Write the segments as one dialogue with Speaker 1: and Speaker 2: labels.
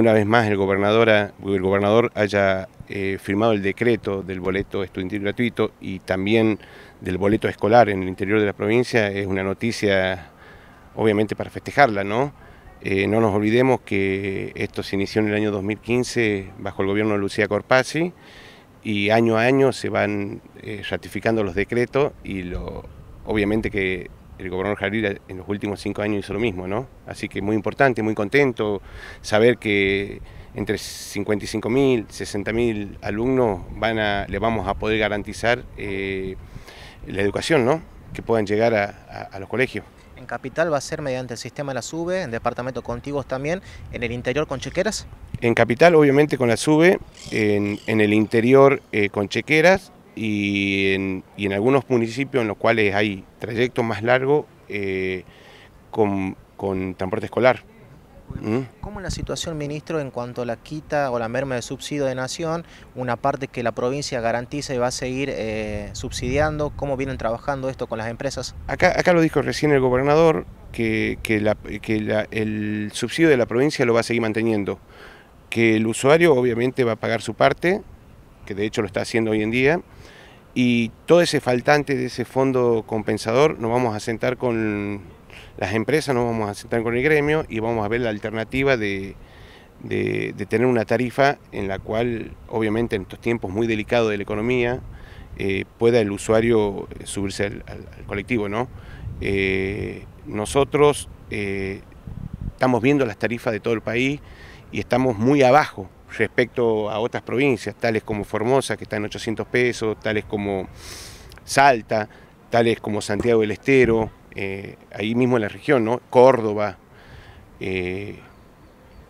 Speaker 1: una vez más el gobernador, el gobernador haya eh, firmado el decreto del boleto estudiantil gratuito y también del boleto escolar en el interior de la provincia es una noticia obviamente para festejarla, ¿no? Eh, no nos olvidemos que esto se inició en el año 2015 bajo el gobierno de Lucía Corpazzi y año a año se van eh, ratificando los decretos y lo, obviamente que el gobernador Jalil en los últimos cinco años hizo lo mismo, ¿no? Así que muy importante, muy contento saber que entre 55.000, 60.000 alumnos van a, le vamos a poder garantizar eh, la educación, ¿no? Que puedan llegar a, los colegios.
Speaker 2: En Capital va a ser mediante el sistema de la SUBE, en departamentos contiguos también, en el interior con chequeras.
Speaker 1: En Capital, obviamente, con la SUBE, en, el interior eh, con chequeras y en, y en algunos municipios en los cuales hay trayectos más largos eh, con, con, transporte escolar. ¿Mm?
Speaker 2: ¿Cómo es la situación, ministro, en cuanto a la quita o la merma de subsidio de nación, una parte que la provincia garantiza y va a seguir eh, subsidiando? ¿Cómo vienen trabajando esto con las empresas?
Speaker 1: Acá, acá lo dijo recién el gobernador, que, el subsidio de la provincia lo va a seguir manteniendo, que el usuario obviamente va a pagar su parte que de hecho lo está haciendo hoy en día. Y todo ese faltante de ese fondo compensador nos vamos a sentar con las empresas, nos vamos a sentar con el gremio y vamos a ver la alternativa de, tener una tarifa en la cual, obviamente, en estos tiempos muy delicados de la economía, eh, pueda el usuario subirse al, colectivo, ¿no? Eh, nosotros eh, estamos viendo las tarifas de todo el país y estamos muy abajo respecto a otras provincias, tales como Formosa, que está en 800 pesos, tales como Salta, tales como Santiago del Estero, eh, ahí mismo en la región, ¿no? Córdoba. Eh,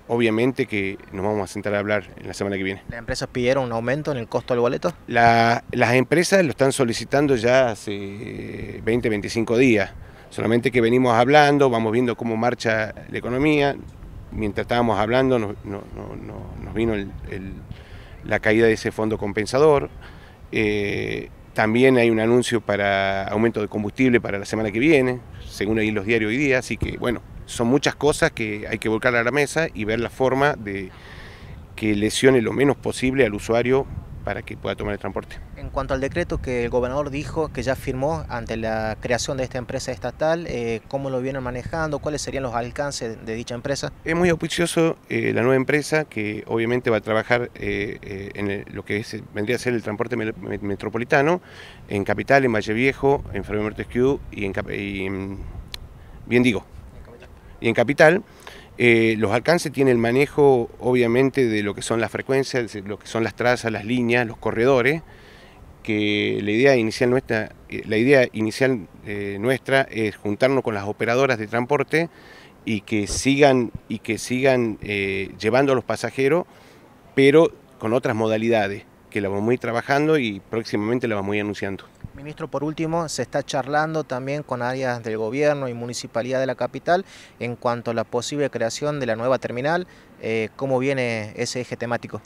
Speaker 1: obviamente que nos vamos a sentar a hablar en la semana que viene.
Speaker 2: ¿Las empresas pidieron un aumento en el costo del boleto?
Speaker 1: las empresas lo están solicitando ya hace 20, eh, 25 días. Solamente que venimos hablando, vamos viendo cómo marcha la economía, mientras estábamos hablando nos, vino la caída de ese fondo compensador. Eh, también hay un anuncio para aumento de combustible para la semana que viene, según ahí los diarios hoy día, así que bueno, son muchas cosas que hay que volcar a la mesa y ver la forma de que lesione lo menos posible al usuario para que pueda tomar el transporte.
Speaker 2: En cuanto al decreto que el gobernador dijo que ya firmó ante la creación de esta empresa estatal, eh, ¿cómo lo vienen manejando? ¿Cuáles serían los alcances de dicha empresa?
Speaker 1: Es muy auspicioso eh, la nueva empresa que obviamente va a trabajar eh, en lo que vendría a ser el transporte metropolitano en Capital, en Valle Viejo, en Ferro Mortesquieu y en, y bien digo, y en Capital. Eh, los alcances tienen el manejo, obviamente, de lo que son las frecuencias, lo que son las trazas, las líneas, los corredores, que la idea inicial nuestra, eh, la idea inicial, eh, nuestra es juntarnos con las operadoras de transporte y que sigan, y que sigan llevando a los pasajeros, pero con otras modalidades, que la vamos a ir trabajando y próximamente la vamos a ir anunciando.
Speaker 2: Ministro, por último, se está charlando también con áreas del gobierno y municipalidad de la capital en cuanto a la posible creación de la nueva terminal. Eh, ¿Cómo viene ese eje temático?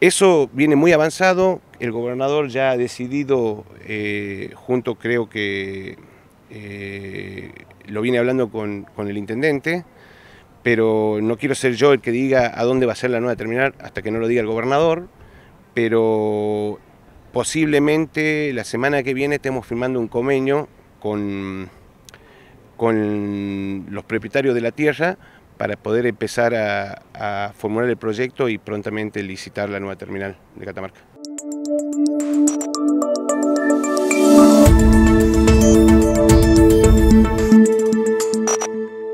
Speaker 1: Eso viene muy avanzado.
Speaker 2: El gobernador ya ha
Speaker 1: decidido, eh, junto creo que eh, lo viene hablando con, con el intendente, pero no quiero ser yo el que diga a dónde va a ser la nueva terminal hasta que no lo diga el gobernador, pero Posiblemente la semana que viene estemos firmando un convenio con, con los propietarios de la tierra para poder empezar a formular el proyecto y prontamente licitar la nueva terminal de Catamarca.